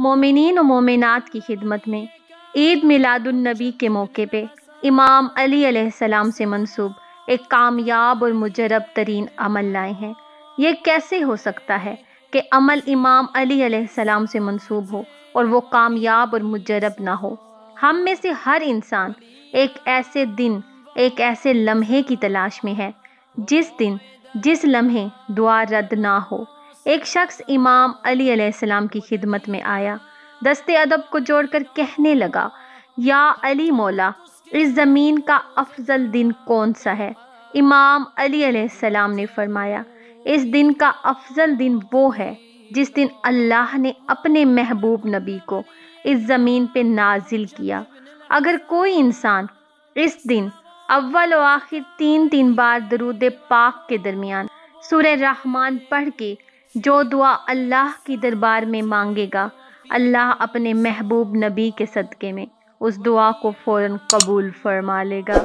मोमिन व मोमिनात की खिदमत में ईद मिलादुलनबी के मौके पे इमाम अली सलाम से मंसूब एक कामयाब और मुजरब तरीन अमल लाए हैं ये कैसे हो सकता है कि अमल इमाम अली सलाम से मंसूब हो और वो कामयाब और मुजरब ना हो हम में से हर इंसान एक ऐसे दिन एक ऐसे लम्हे की तलाश में है जिस दिन जिस लम्हे दुआ रद्द ना हो एक शख्स इमाम अली अलैहिस्सलाम की खिदमत में आया दस्ते अदब को जोड़कर कहने लगा या अली मौला इस ज़मीन का अफजल दिन कौन सा है इमाम अली अलैहिस्सलाम ने फरमाया इस दिन का अफजल दिन वो है जिस दिन अल्लाह ने अपने महबूब नबी को इस ज़मीन पे नाजिल किया अगर कोई इंसान इस दिन अव्वल व आखिर तीन तीन बार दरूद पाक के दरमियान सूर्य रहमान पढ़ के जो दुआ अल्लाह की दरबार में मांगेगा अल्लाह अपने महबूब नबी के सदक़े में उस दुआ को फ़ौर कबूल फरमा लेगा